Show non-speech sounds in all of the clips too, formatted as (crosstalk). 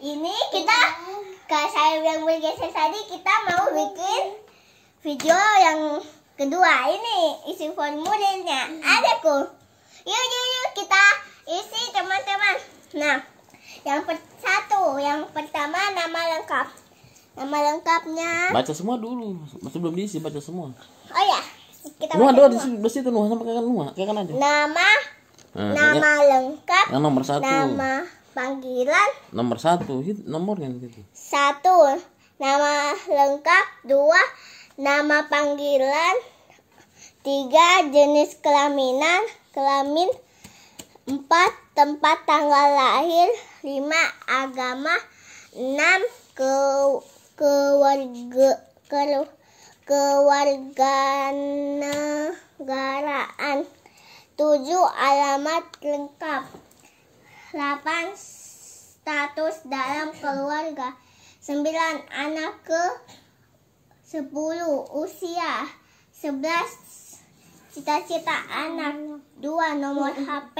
ini kita ke saya yang bergeser tadi kita mau bikin video yang kedua ini isi formulirnya ada ku yuk yuk yuk kita isi teman-teman nah yang per, satu yang pertama nama lengkap nama lengkapnya baca semua dulu masih belum diisi baca semua oh ya kita Nuh, ada di situ nuah sama kan Nuh kan aja nama nah, nama lengkap yang nomor satu nama Panggilan nomor satu, nomornya gitu. Satu, nama lengkap. Dua, nama panggilan. Tiga, jenis kelaminan, kelamin. Empat, tempat tanggal lahir. Lima, agama. Enam, ke keluarga ke, kewarganegaraan. Tujuh, alamat lengkap. 8. Status dalam keluarga 9. Anak ke 10. Usia 11. Cita-cita anak 2. Nomor iya. HP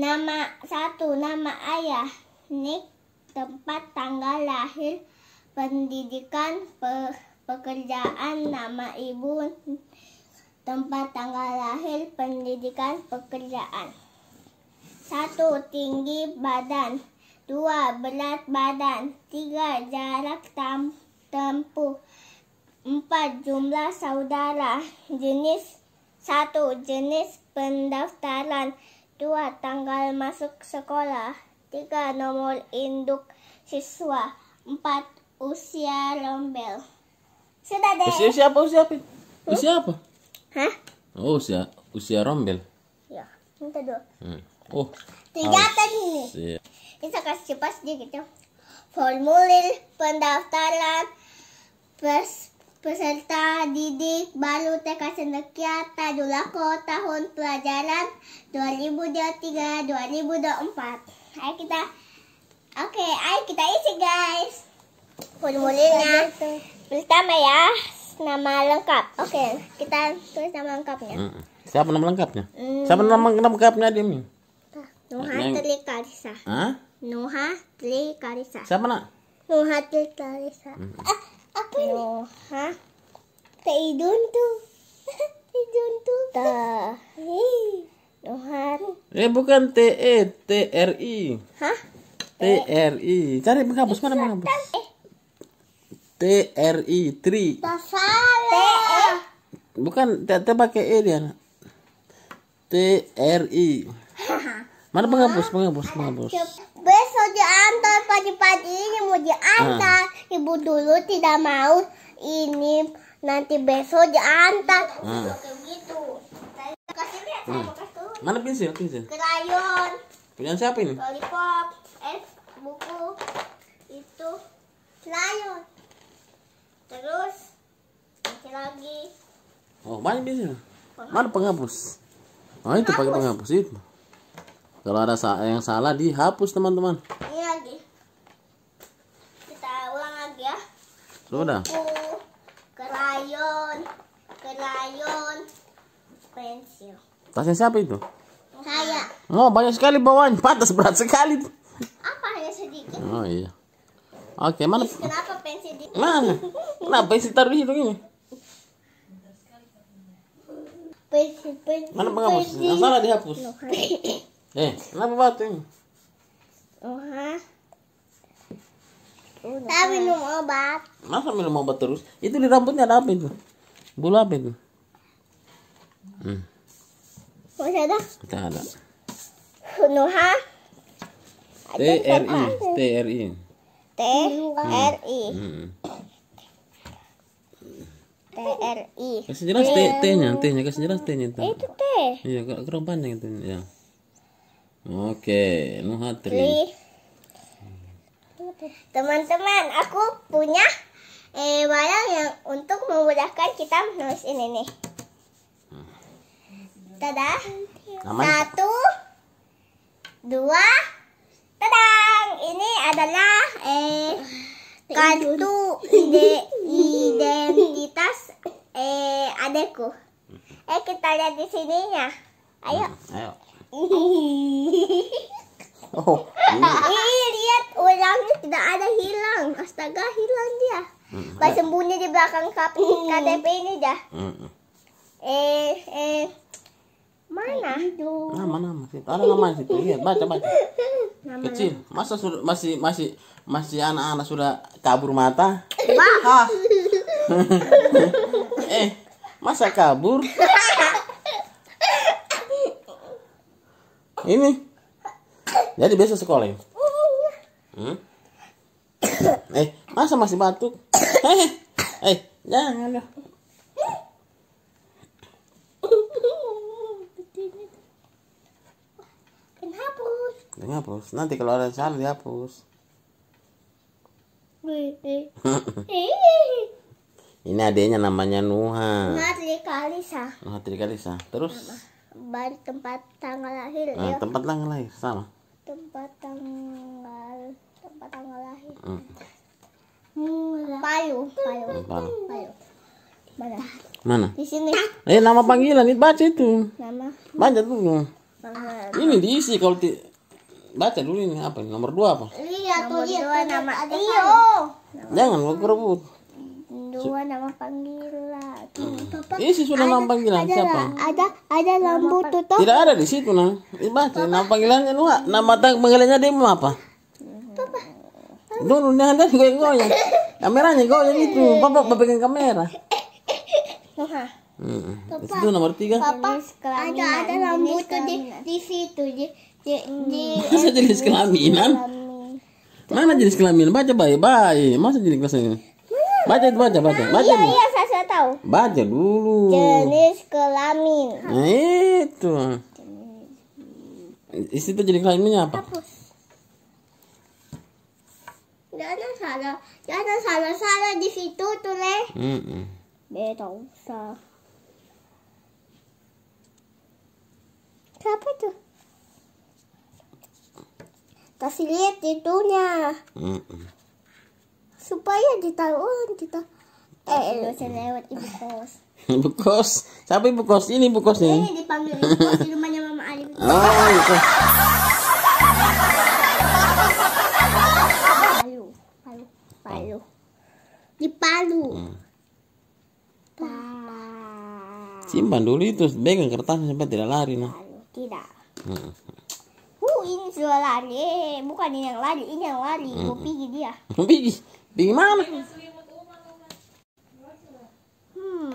Nama 1. Nama ayah Nick Tempat tanggal lahir Pendidikan pe Pekerjaan Nama ibu Tempat tanggal lahir Pendidikan Pekerjaan satu, tinggi badan. Dua, berat badan. Tiga, jarak tam tempuh. Empat, jumlah saudara. Jenis satu, jenis pendaftaran. Dua, tanggal masuk sekolah. Tiga, nomor induk siswa. Empat, usia rombel. Sudah deh. Usia siapa? Usia apa? Usia apa? Hah? Oh, usia usia rombel. Ya, minta dulu. Hmm. Oh, tiga ini kita kasih pas dia gitu formulir pendaftaran pers peserta didik baru TK Sendekia Tadulako tahun pelajaran 2023-2024 ayo kita oke okay, ayo kita isi guys formulirnya pertama ya nama lengkap oke okay, kita tulis nama lengkapnya siapa nama lengkapnya hmm. siapa nama lengkapnya dia Nuha tri Trikarisa. Hah? Nuha Trikarisa. Siapa nak? Nuha tri Mm ah, apa ini? Nuha. tri tuh. Teidun tuh. Ta. Hei. Nuha. Eh bukan T E T R I. Hah? T R I. Cari menghapus mana menghapus? Eh. T R I tri. T Bukan tidak pakai E dia. T R I. Haha. Mana penghapus, penghapus, penghapus. Besok diantar pagi-pagi ini mau diantar. Ah. Ibu dulu tidak mau ini nanti besok diantar. Ah. Gitu. Hmm. Mana pensil, pensil? Krayon. Punya siapa ini? Lollipop, es, buku, itu, krayon. Terus, lagi. Oh, mana pensil? Mana penghapus? Oh, itu pakai penghapus itu. Kalau ada yang salah dihapus teman-teman. Ini lagi. Kita ulang lagi ya. Sudah. Buku, krayon, krayon, pensil. Tasnya siapa itu? Saya. Oh banyak sekali bawaan, Patas berat sekali. Apa hanya sedikit? Oh iya. Oke mana? Kenapa pensil di? Mana? Kenapa pensil taruh di situ ini? Pensil, pensil. Mana penghapus? Yang salah dihapus. Eh, kenapa ini? Oh, ha? Kita minum obat. Masa minum obat terus? Itu di rambutnya ada apa itu? Bulu apa itu? Hmm. Masih ada? Kita ada. Nuha. T R I T R I T R I T R I. Kasih jelas T nya T-nya kasih jelas T-nya. Itu T. Iya, kurang panjang itu ya. Oke, Nuhatri. Teman-teman, aku punya eh, barang yang untuk memudahkan kita menulis ini nih. Tada. Satu, dua, tadang. Ini adalah eh, kartu ide, identitas eh, adekku. Eh kita lihat di sininya. Ayo. Hmm, ayo. Oh. Iya. Ih, lihat ulangnya tidak ada hilang. Astaga, hilang dia. Hmm. Pas sembunyi di belakang KTP, hmm. KTP ini dah. Hmm, hmm. Eh, eh. Mana? Gitu. Nah, mana masih? Ada nama situ. Lihat, baca, baca. Nama Kecil. Masa sudah masih masih masih anak-anak sudah kabur mata? Bah. (laughs) eh, masa kabur? (laughs) ini jadi biasa sekolah hmm? eh masa masih batuk eh eh jangan dong hapus. hapus. Nanti kalau ada salah dihapus. Ini (laughs) adiknya namanya Nuha. Nuha Trikalisa. Nuha Trikalisa. Terus? Mama bar tempat tanggal lahir nah, ya. tempat tanggal lahir sama tempat tanggal tempat tanggal lahir hmm. Payu, payu, hmm, payu. Mana? Di sini. Eh nama panggilan itu baca itu. Nama. Baca dulu. Nama. Ini diisi kalau ti baca dulu ini apa nomor dua apa? Iya tuh nomor iya, nama. Iyo. Jangan kerubut. rebut dua nama panggilan. Papa, hmm. ini siswa ada, nama panggilan ada, siapa? Ada ada lampu tutup. Tidak ada di situ nah. Baca nama panggilannya lu nama tang panggilannya dia mau apa? Papa. Dulu jangan tadi gue goyang. Kameranya goyang itu. Papa (laughs) pegang kamera. Ah. Hmm. Papa, itu nomor tiga. Papa, ada ada lampu tuh di, di situ di di. di (laughs) Masa jenis kelaminan? Mana jenis kelaminan? Baca baik-baik. Masa jenis kelaminan? Baca itu baca, baca, baca. Nah, iya, iya, saya tahu. Baca dulu. Jenis kelamin. Nah, itu. Jenis. Itu jadi kelaminnya apa? Hapus. Jangan salah, ada salah salah di situ tuh leh. Mm -mm. Beda sah Siapa tuh? Kasih lihat itunya. Mm -mm supaya ditaruh kita eh lu lewat ibu kos (laughs) ibu kos siapa ibu kos ini ibu kos nih ini dipanggil ibu kos di rumahnya mama Ali (laughs) oh ibu kos Palu Palu Palu di Palu hmm. simpan dulu itu pegang kertas sampai tidak lari nah tidak hmm. Uh, ini sudah lari, eh, bukan ini yang lari, ini yang lari. Hmm. Mau pergi dia. Di mana? Hmm.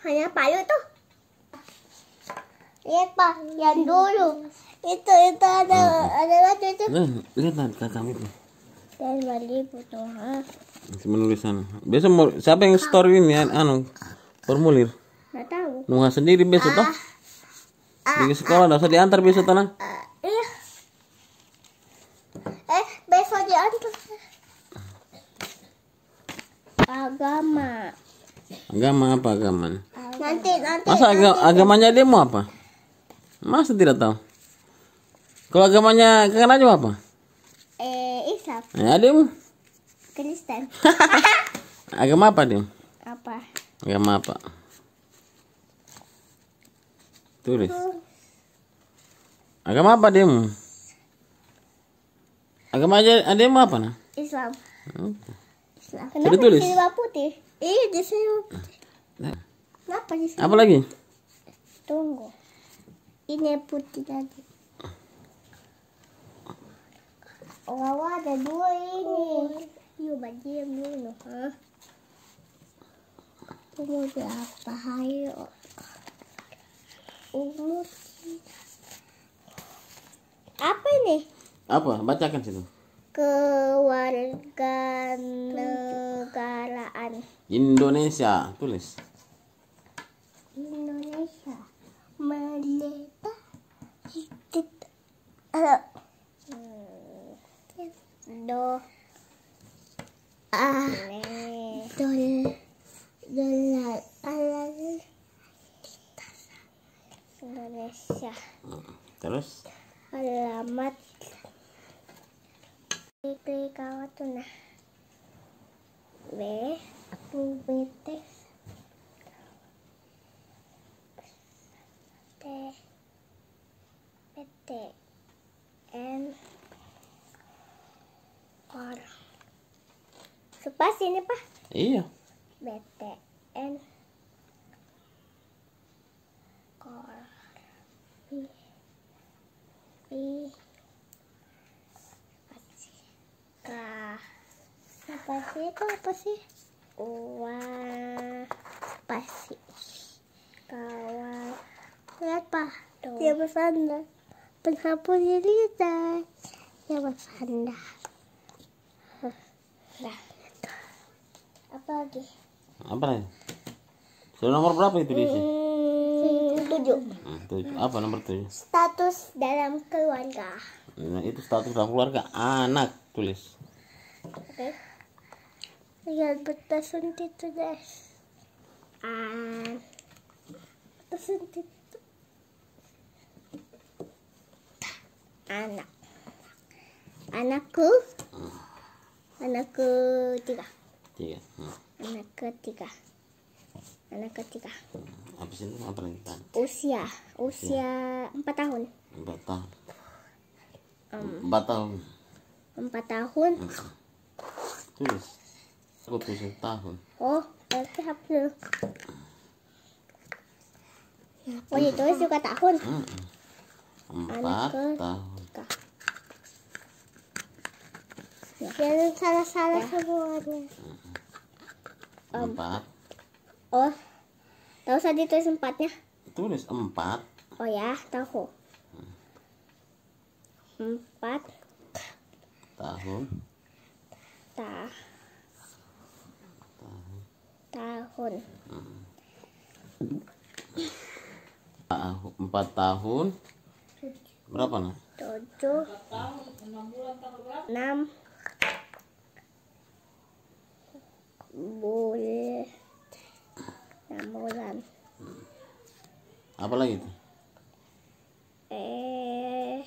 Hanya payu tuh. Lihat pak, yang dulu. Itu itu ada hmm. ada lagi itu. Lihat nanti kamu tuh. Dan balik foto ha. Menulisan. Biasa mau siapa yang story ini anu formulir? Enggak tahu. Nunggu sendiri besok ah. tuh. Di sekolah, enggak usah diantar besok tanah. apa agama? Nanti, nanti. Masa nanti. agamanya dia mau apa? Masa tidak tahu? Kalau agamanya kenapa? aja apa? Eh, Islam. Ya, eh, adem? Kristen. (laughs) agama apa, dia? Apa? Agama apa? Tulis. Agama apa, Dim? Agama aja Ada yang apa, nah? Islam. Hmm. Islam. Kenapa Tulis. di putih? Iya, di sini putih. Kenapa di sini? Apa lagi? Tunggu. Ini putih tadi. Oh, ada dua ini. Yuk, bajem dulu. Hah? Umur berapa? Hayo. Umur apa ini? Apa? Bacakan situ. Kewarganegaraan Indonesia, tulis. Indonesia merdeka hidup do ah dol dolar alat Indonesia terus alamat klik klik kawatuna B aku bete P P N Sepas ini pak? Iya. BTN Kor B B apa sih? K apa sih? apa sih? Wah, apa Kawan. Kenapa? Tuh. Dia bersandar. Penghapus cerita. Dia bersandar. Nah. Apa lagi? Apa lagi? Sudah nomor berapa itu di sini? Hmm, tujuh. Nah, tujuh. Apa nomor tujuh? Status dalam keluarga. Nah, itu status dalam keluarga anak tulis. Oke. Okay. Lihat betas suntik tuh, Ah. suntik. anak anakku anakku tiga tiga hmm. anakku tiga anakku tiga hmm. apa sih apa lagi usia usia empat tahun empat tahun empat tahun empat tahun hmm. terus aku tahun oh berarti habis Oh, hmm. ditulis juga tahun. Hmm empat tahun jangan salah-salah semuanya empat oh tahu usah tulis empatnya tulis empat oh ya tahu empat tahun ta tahun empat tahun Berapa nak? Tujuh. Enam. Bulan. Enam bulan. Apa lagi itu? Eh,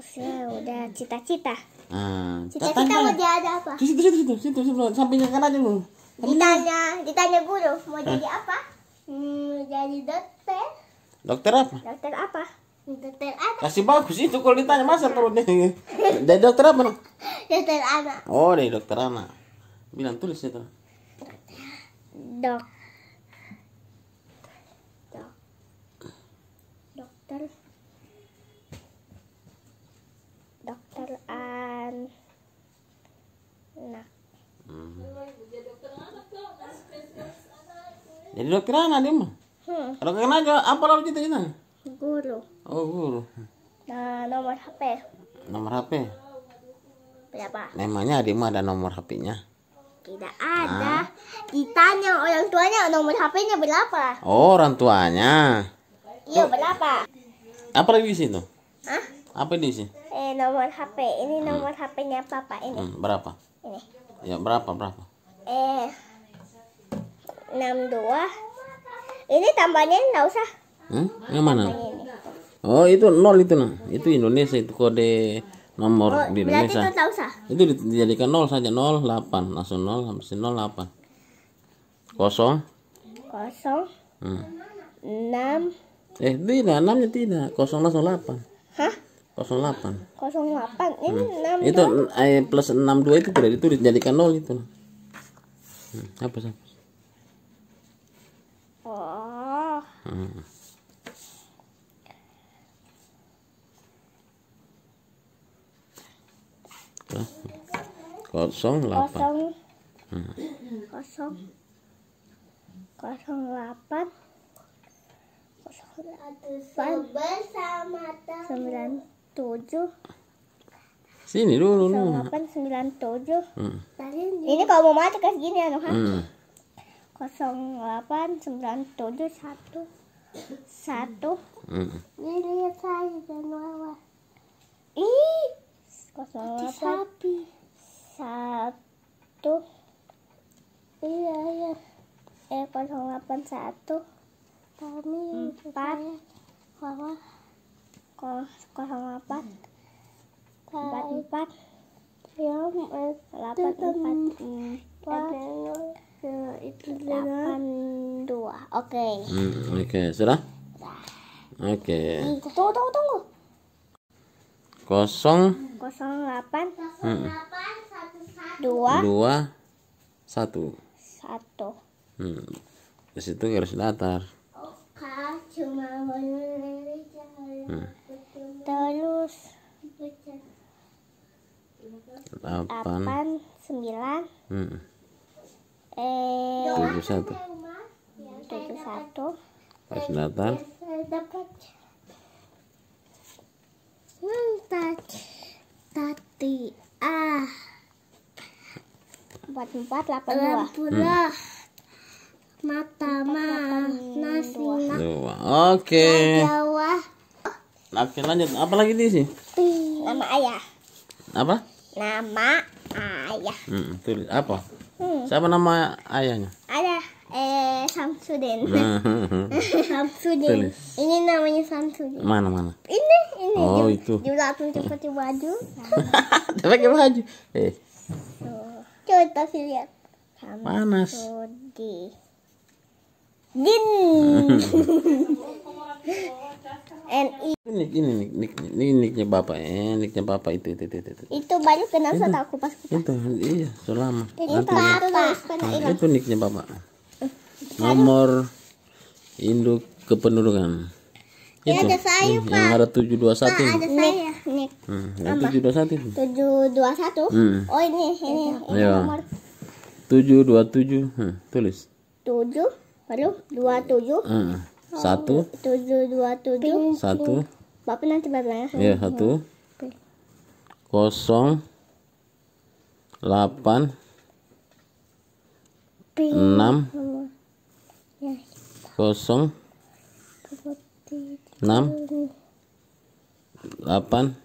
usia udah cita-cita. Ah, cita-cita mau jadi apa? Situ, situ, situ, di situ, sampingnya kan aja dulu. Ditanya, ditanya guru mau jadi apa? Hmm, mau jadi dokter. Dokter apa? Dokter apa? Dokter anak. Kasih bagus itu kalau ditanya masa perutnya. Dari dokter apa? Dokter anak. Oh, dari dokter anak. Bilang tulis itu. Dok. Dok. Dokter. Dokter an. Nah. Hmm. Jadi dokter anak dia mah. Hmm. Kalau kenapa? apa lalu cita ini? Guru. Oh, guru. Nah, nomor HP. Nomor HP? Berapa? Memangnya adikmu ada nomor HP-nya? Tidak ada. Nah. Ditanya orang tuanya nomor HP-nya berapa? Oh, orang tuanya. Iya, oh. berapa? Apa lagi di situ? Hah? Apa di sini? Eh, nomor HP. Ini hmm. nomor hmm. HP-nya Papa ini. Hmm, berapa? Ini. Ya, berapa? Berapa? Eh enam dua Ini tambahnya enggak usah. Hah? Yang mana? Oh, itu nol itu nah. Itu Indonesia itu kode nomor oh, di Indonesia. Itu, itu dijadikan nol saja nol delapan langsung nol sampai sini nol delapan kosong kosong hmm. enam eh tidak enamnya tidak kosong langsung delapan hah kosong delapan kosong delapan ini hmm. enam 6. itu eh, plus enam dua itu tidak itu dijadikan nol itu nah. hmm. apa sih oh hmm. berapa? 08, 08, 08, delapan sini dulu delapan sembilan ini kalau mau mati kasih gini ya Nuhan kosong delapan 1, satu ini lihat saya ih 08 sapi satu iya iya eh satu kami empat bahwa delapan empat empat iya, eh, empat delapan empat empat delapan dua oke hmm, oke sudah oke okay. tunggu tunggu tunggu kosong 08 hmm. 2 2 1 1 hmm. di situ garis datar hmm. terus 8 9 hmm. eh 71 71 garis datar Mantap tati ah empat empat delapan dua hmm. mata mata mana dua oke oke lanjut apa lagi nih sih nama ayah apa nama ayah hmm, tulis apa hmm. siapa nama ayahnya ayah eh Samsudin. (laughs) Nah, hmm, hmm. Samsudin. Ini namanya Samsudin. Mana mana? Ini ini. Oh di, itu. Di belakang (laughs) pakai baju. Tapi (laughs) pakai baju. Eh. Coba kita lihat. Panas. Din. Ini Ini ini nik nik ini niknya bapak eh niknya bapak itu itu itu itu. Itu banyak kenal sama aku pas kita. Itu iya selama. Itu, itu, itu, itu, itu, itu niknya bapak nomor induk kependudukan itu ya, ada saya, hmm, yang ada 721 ada saya nih hmm, oh ini ini, ini ya. nomor 727 hmm, tulis 7 baru 27 hmm. 1 727 1 Bapak nanti berapa ya. Iya, satu 1 0 8 kosong enam delapan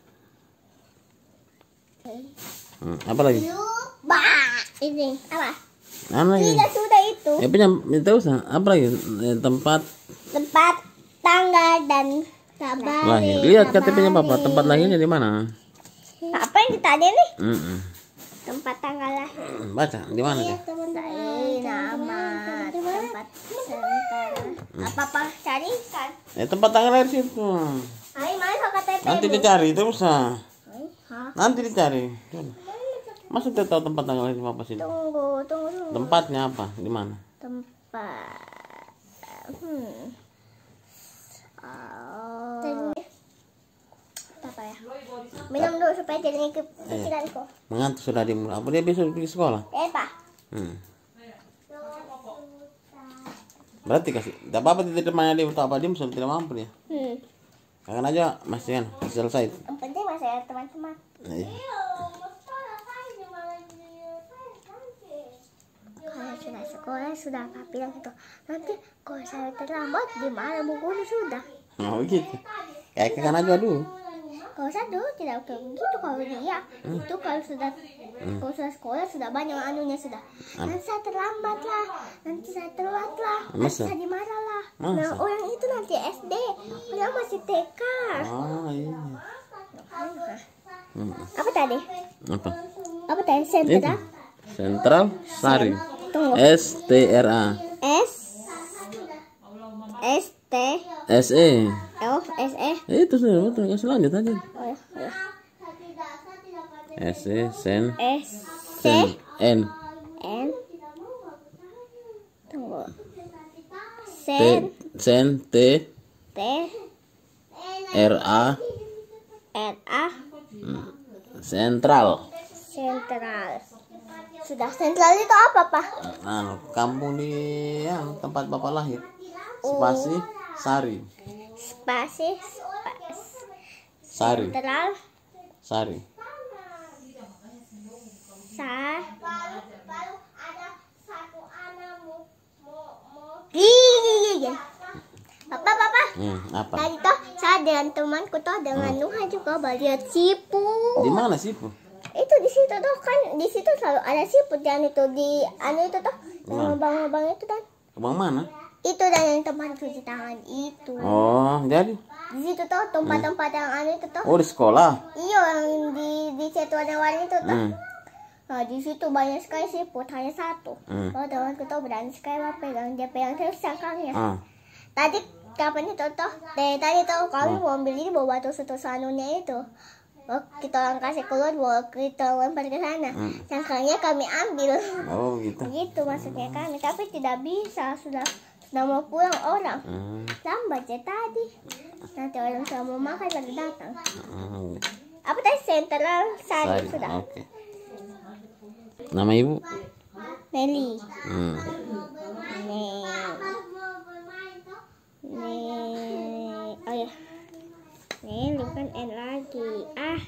hmm, apa lagi ini apa apa lagi sudah itu ya punya itu apa lagi eh, tempat tempat tanggal dan kabar lahir lihat katanya nya papa tempat lahirnya di mana apa yang kita ada nih mm -mm tempat tanggal lahir hmm, Baca, di mana iya, teman saya nama tempat tanggal apa apa cari kan ya tempat tanggal lahir situ Hai, mana KTP nanti dicari itu bisa nanti dicari masa tidak tahu tempat tanggal lahir apa sih tunggu tunggu tunggu tempatnya apa di mana tempat hmm Minum dulu supaya jadi pikiranku. Iya. Mengantuk sudah dimulai. Apa dia besok pergi sekolah? Eh, Pak. Hmm. Berarti kasih. Tidak apa-apa tidak temannya dia untuk apa dia misalnya tidak mampu dia. Hmm. Kangen aja Mas Yan, selesai. Yang penting masih ada teman-teman. Iya. sudah sekolah sudah apa bilang itu nanti kalau saya terlambat gimana guru sudah. Oh gitu. Kayak kan aja dulu kalau saya dulu tidak kayak begitu kalau dia hmm? itu kalau sudah hmm. kalau sudah sekolah sudah banyak anunya sudah hmm. nanti saya terlambat lah nanti saya terlambat lah Masa? nanti saya dimarah lah Masa? nah orang itu nanti SD orang masih TK ah, iya. hmm. apa tadi apa apa tadi sentral sentral sari S T R A S S T S. E. F S. E. Eh, itu sudah betul kasih lanjut aja oh, ya. Oh, ya. E sen S E. N N tunggu sen T, sen T T R A R A hmm. sentral sentral sudah sentral itu apa pak nah, kampung di ya, tempat bapak lahir spasi oh. Sari. Spasi. Spas. Sari. Sentral. Sari. Sa. Iya, Papa, papa. Hmm, apa? Tadi toh saya dengan temanku toh dengan hmm. Nuha juga melihat sipu. Di mana sipu? Itu di situ toh kan di situ selalu ada sipu dan itu di anu itu toh. bang-bang itu kan. Bang mana? itu dan yang tempat cuci tangan itu oh jadi di situ tuh tempat-tempat yang aneh itu tuh oh di sekolah iya yang di di situ ada warna itu tuh hmm. Nah, di situ banyak sekali siput, hanya satu. Hmm. Oh, teman kita berani sekali apa pegang, dia pegang terus cangkangnya. Ah. Tadi kapan itu toh? Dari tadi tuh kami oh. mau beli bawa tuh satu sanunya itu. Oh, kita orang kasih keluar bawa kita lempar ke sana hmm. cangkangnya kami ambil oh gitu gitu maksudnya kami tapi tidak bisa sudah nama pulang orang hmm. tadi nanti orang sama makan lagi datang hmm. apa tadi sentral sari sudah okay. nama ibu Meli hmm. oh ya kan lagi ah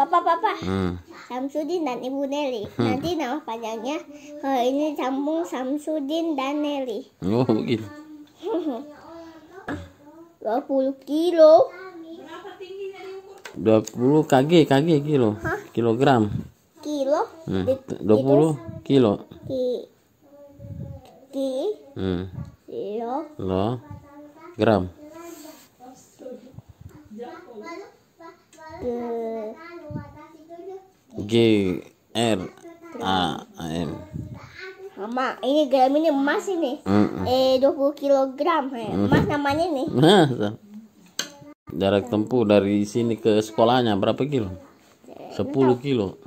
Bapak, Bapak, hmm. Samsudin dan Ibu neli Hmm. Nanti nama panjangnya kalau eh, ini sambung Samsudin dan neli Oh, begitu. 20 (laughs) kilo. 20 kg, kg kilo. Hah? Kilogram. Kilo? Hmm. 20 kilo kilo. Ki. Ki. Hmm. Kilo. Lo. Gram. Ke. G R A M. Mama, ini gram ini emas ini mm -mm. eh 20 kg kilogram eh. emas mm. namanya nih nah, jarak tempuh dari sini ke sekolahnya berapa kilo 10 eh, kilo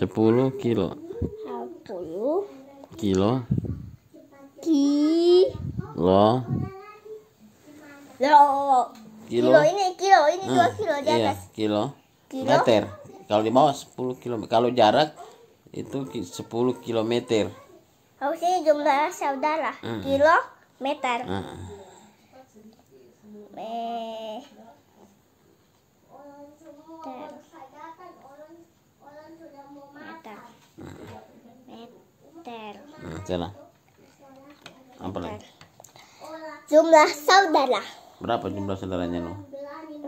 10 (gasps) kilo 10 kilo ki lo lo kilo ini kilo ini 2 nah, kilo di iya, atas iya, kilo kilo? meter kalau di bawah 10 km kalau jarak itu 10 km harusnya jumlah saudara mm -hmm. kilometer mm -hmm. meter hmm, apa lagi jumlah saudara berapa jumlah saudaranya lo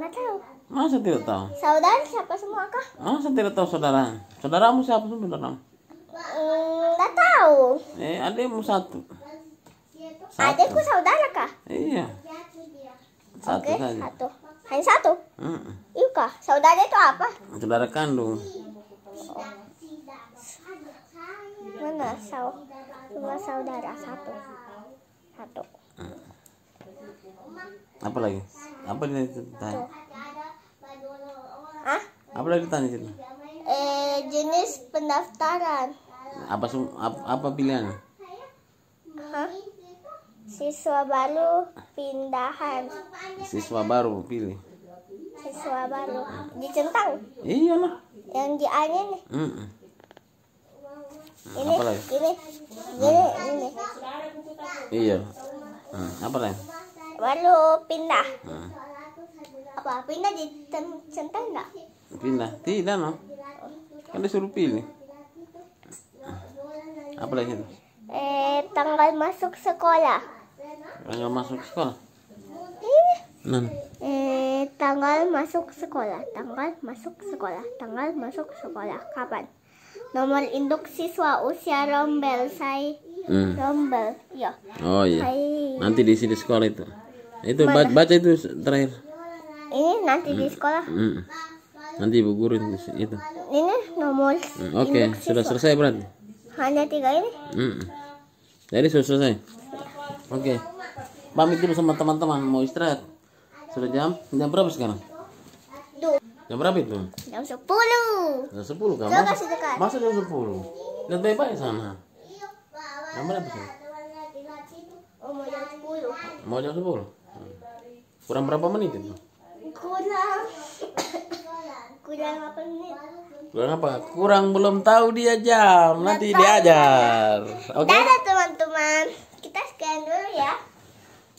nggak tahu masa tidak tahu saudara siapa semua kah masa tidak tahu saudara saudaramu siapa semua saudara hmm, nggak mm, tahu eh adikmu satu, satu. adikku saudara kah iya satu Oke, saja satu hanya satu mm -mm. iya kah saudara itu apa saudara kandung oh. mana saudara? cuma saudara satu satu mm apa lagi apa lagi ditanya apa lagi ditanya situ eh jenis pendaftaran apa apa, apa pilihannya siswa baru pindahan siswa baru pilih siswa baru dicentang iya lah yang di ane nih mm -mm. ini, ini ini ini iya hmm, apa lagi baru pindah hmm. apa pindah di centang enggak pindah tidak no kan disuruh pilih apa lagi itu eh tanggal masuk sekolah tanggal masuk sekolah iya. Nan. Eh, tanggal masuk sekolah, tanggal masuk sekolah, tanggal masuk sekolah. Kapan? Nomor induk siswa usia rombel saya. Hmm. Rombel, ya. Oh iya. Saya... Nanti di sini sekolah itu itu baca, baca itu terakhir ini nanti di hmm. sekolah hmm. nanti ibu guru itu ini nomor hmm. oke okay. sudah selesai berarti hanya tiga ini hmm. jadi sudah selesai oke okay. pamit dulu sama teman-teman mau istirahat sudah jam jam berapa sekarang Duh. jam berapa itu jam sepuluh jam sepuluh kan masuk, masuk jam sepuluh lihat baik-baik sana jam berapa sih mau jam sepuluh Kurang berapa menit itu? Kurang. (coughs) Kurang apa menit? Kurang apa? Kurang belum tahu dia jam. Nanti Nanti diajar. Oke. Okay? Dadah teman-teman. Kita sekian dulu ya.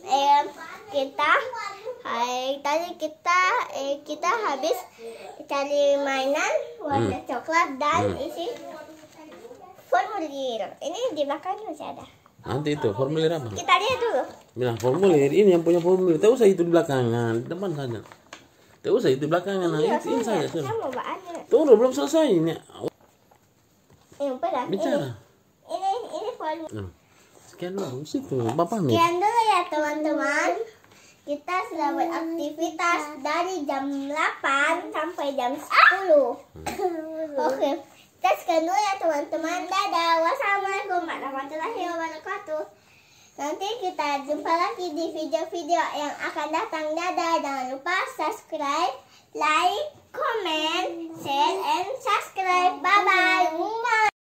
Eh, kita hai, tadi kita eh, kita habis cari mainan warna hmm. coklat dan hmm. isi formulir. Ini di masih ada nanti itu formulir apa kita lihat dulu Nah, formulir ini yang punya formulir tahu saya itu di belakangan depan saja tahu saya itu di belakangan nah, iya, itu saja saya mau tunggu belum selesai ini bicara ini ini, formulir hmm. Nah, sekian dulu situ bapak nih sekian dulu ya teman-teman kita sudah beraktivitas dari jam 8 sampai jam 10 ah. Hmm. (laughs) oke okay. Teruskan dulu ya teman-teman. Dadah. Wassalamualaikum warahmatullahi wabarakatuh. Nanti kita jumpa lagi di video-video yang akan datang. Dadah. Jangan lupa subscribe, like, comment, share, and subscribe. Bye-bye.